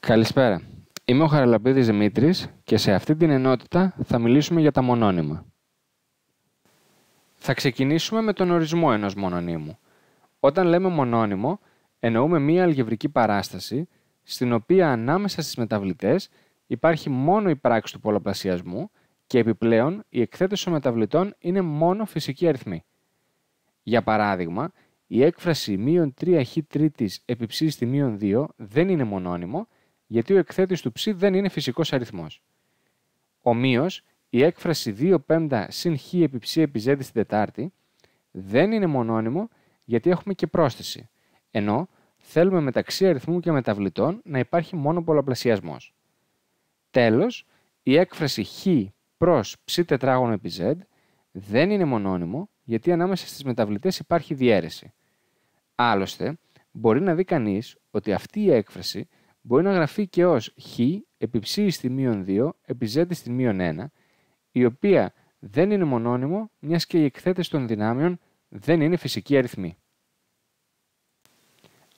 Καλησπέρα. Είμαι ο Χαραλαμπίδης Δημήτρης και σε αυτή την ενότητα θα μιλήσουμε για τα μονώνυμα. Θα ξεκινήσουμε με τον ορισμό ενός μονώνυμου. Όταν λέμε μονώνυμο, εννοούμε μία αλγευρική παράσταση, στην οποία ανάμεσα στις μεταβλητές υπάρχει μόνο η πράξη του πολλαπλασιασμού και επιπλέον η εκθέτωση των μεταβλητών είναι μόνο φυσική αριθμή. Για παράδειγμα, η έκφραση μείον 3χ τρίτης στη μείον 2 δεν είναι μονώνυμο, γιατί ο εκθέτης του ψ δεν είναι φυσικός αριθμός. Ομοίως, η έκφραση 2 πέμπτα συν χ επί ψ επί z στην τετάρτη δεν είναι μονόνυμο γιατί έχουμε και πρόσθεση, ενώ θέλουμε μεταξύ αριθμού και μεταβλητών να υπάρχει μόνο πολλαπλασιασμός. Τέλος, η έκφραση χ προς ψ τετράγωνο επί z δεν είναι μονόνυμο γιατί ανάμεσα στις μεταβλητές υπάρχει διαίρεση. Άλλωστε, μπορεί να δει κανείς ότι αυτή η έκφραση μπορεί να γραφεί και ως χ Ψ στη μείον 2 Ζ στη μείον 1, η οποία δεν είναι μονόνυμο, μιας και οι εκθέτες των δυνάμεων δεν είναι φυσικοί αριθμοί.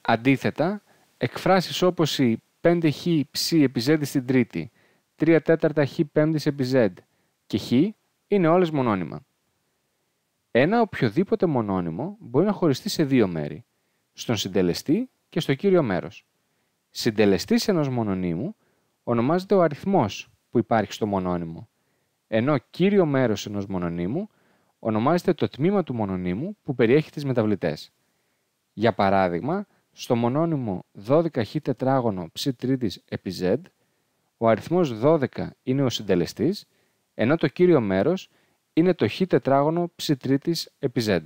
Αντίθετα, εκφράσεις όπως η 5χ ψ επιζέτη στην τρίτη, 3 τέταρτα χ ψ Ζ στην τριτη 3 τεταρτα χ πεμπτης Ζ και χ είναι όλες μονόνυμα. Ένα οποιοδήποτε μονόνυμο μπορεί να χωριστεί σε δύο μέρη, στον συντελεστή και στο κύριο μέρος. Συντελεστής ενός μονονίμου ονομάζεται ο αριθμός που υπάρχει στο μονόνυμο, ενώ κύριο μέρος ενός μονονίμου ονομάζεται το τμήμα του μονονίμου που περιέχει τις μεταβλητές. Για παράδειγμα, στο μονόνυμο 12χ τετράγωνο ψ τρίτης επί z, ο αριθμός 12 είναι ο συντελεστής, ενώ το κύριο μέρος είναι το χ τετράγωνο ψ τρίτης επί z.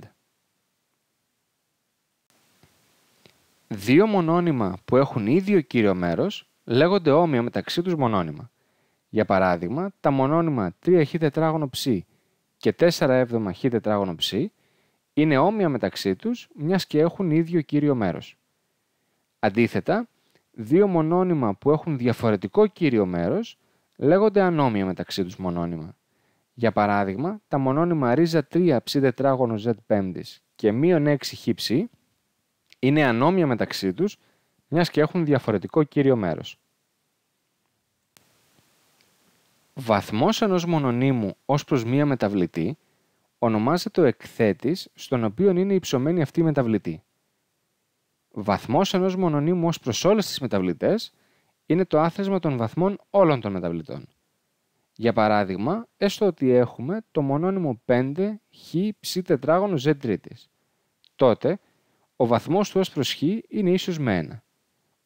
Δύο μονώνυμα που έχουν ίδιο κύριο μέρος λέγονται όμοια μεταξύ τους μονώνυμα. Για παράδειγμα, τα μονώνυμα 3χ τετράγωνο ψ και 4 χ τετράγωνο ψ είναι όμοια μεταξύ τους μιας και έχουν ίδιο κύριο μέρος. Αντίθετα, δύο μονώνυμα που έχουν διαφορετικό κύριο μέρος λέγονται ανώμια μεταξύ τους μονώνυμα. Για παράδειγμα, τα μονώνυμα ρίζα 3 ψ τετράγωνο z και μείον 6 χ ψ είναι ανώμια μεταξύ τους, μιας και έχουν διαφορετικό κύριο μέρος. Βαθμός ενός μονονύμου ως προς μία μεταβλητή ονομάζεται ο εκθέτης στον οποίο είναι υψωμένη αυτή η μεταβλητή. Βαθμός ενός μονονύμου ως προς όλες τις μεταβλητές είναι το άθροισμα των βαθμών όλων των μεταβλητών. Για παράδειγμα, έστω ότι έχουμε το μονόνυμο 5 χ ψ τετράγωνο Τότε, ο βαθμός του ως προς χ είναι ίσως με 1.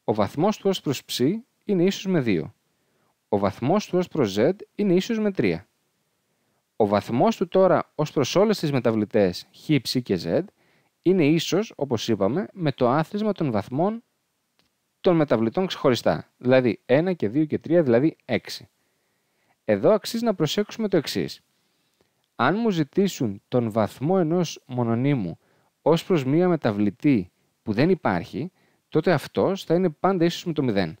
Ο βαθμός του ω προ ψ είναι ίσως με 2. Ο βαθμός του ω προς z είναι ίσως με 3. Ο βαθμός του τώρα ως προς όλες τις μεταβλητές χ, ψ και Ζ είναι ίσως, όπως είπαμε, με το άθροισμα των βαθμών των μεταβλητών ξεχωριστά, δηλαδή 1 και 2 και 3, δηλαδή 6. Εδώ αξίζει να προσέξουμε το εξής. Αν μου ζητήσουν τον βαθμό ενός μονονύμου ως προς μία μεταβλητή που δεν υπάρχει, τότε αυτός θα είναι πάντα ίσως με το 0.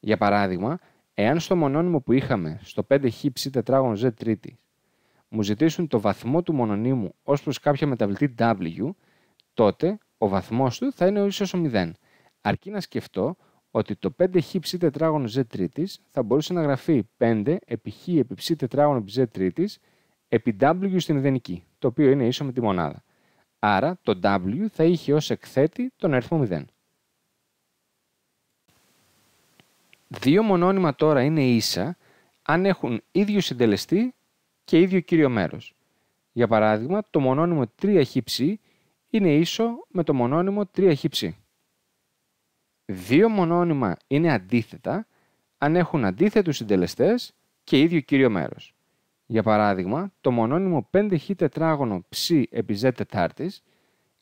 Για παράδειγμα, εάν στο μονόνυμο που είχαμε στο 5χ ψ τετράγωνο z τρίτη μου ζητήσουν το βαθμό του μονονύμου ως προς κάποια μεταβλητή w, τότε ο βαθμός του θα είναι ίσως ο 0. Αρκεί να σκεφτώ ότι το 5χ ψ τετράγωνο z τρίτης θα μπορούσε να γραφεί 5 επί χ επί ψ τετράγωνο z τριτη θα μπορουσε να γραφει 5 επι χ επι ψ τετραγωνο z τρίτης επι w στην ιδανική, το οποίο είναι ίσο με τη μονάδα. Άρα το W θα είχε ως εκθέτη τον αριθμό 0. Δύο μονόνυμα τώρα είναι ίσα αν έχουν ίδιο συντελεστή και ίδιο κύριο μέρος. Για παράδειγμα, το μονόνυμο χ είναι ίσο με το μονόνυμο 3χψ. Δύο μονόνυμα είναι αντίθετα αν έχουν αντίθετους συντελεστές και ίδιο κύριο μέρος. Για παράδειγμα, το μονόνυμο 5χ τετράγωνο ψ επί ζ τετάρτης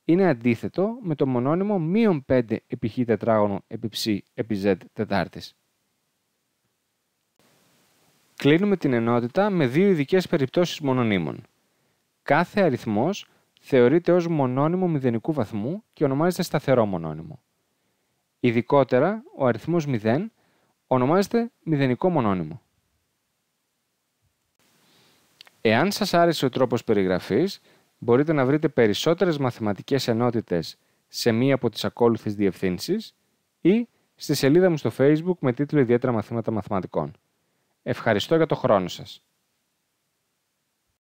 είναι αντίθετο με το μονόνυμο μείον 5 επί χ τετράγωνο επί ψ επί τετάρτης. Κλείνουμε την ενότητα με δύο ειδικές περιπτώσεις μονονύμων. Κάθε αριθμός θεωρείται ως μονόνυμο μηδενικού βαθμού και ονομάζεται σταθερό μονόνυμο. Ειδικότερα, ο αριθμός 0 ονομάζεται μηδενικό μονόνυμο. Εάν σας άρεσε ο τρόπος περιγραφής, μπορείτε να βρείτε περισσότερες μαθηματικές ενότητες σε μία από τις ακόλουθες διευθύνσεις ή στη σελίδα μου στο Facebook με τίτλο «Ιδιαίτερα μαθήματα μαθηματικών». Ευχαριστώ για το χρόνο σας.